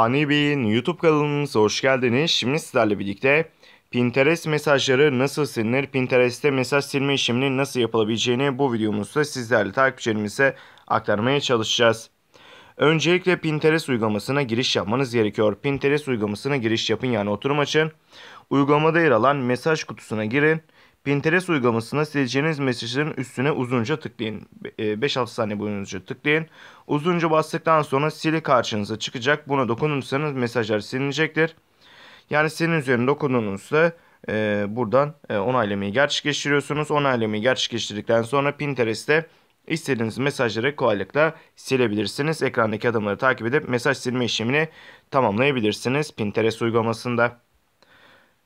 Ani Bey'in YouTube kanalımıza hoş geldiniz. Şimdi sizlerle birlikte Pinterest mesajları nasıl silinir, Pinterest'te mesaj silme işlemini nasıl yapılabileceğini bu videomuzda sizlerle takipçilerimize aktarmaya çalışacağız. Öncelikle Pinterest uygulamasına giriş yapmanız gerekiyor. Pinterest uygulamasına giriş yapın yani oturum açın. Uygulamada yer alan mesaj kutusuna girin Pinterest uygulamasına sileceğiniz mesajların üstüne uzunca tıklayın. 5-6 e, saniye boyunca tıklayın. Uzunca bastıktan sonra sili karşınıza çıkacak. Buna dokunursanız mesajlar silinecektir. Yani senin üzerine dokunduğunuzda e, buradan e, onaylamayı gerçekleştiriyorsunuz. Onaylamayı gerçekleştirdikten sonra Pinterest'te istediğiniz mesajları kolaylıkla silebilirsiniz. Ekrandaki adımları takip edip mesaj silme işlemini tamamlayabilirsiniz Pinterest uygulamasında.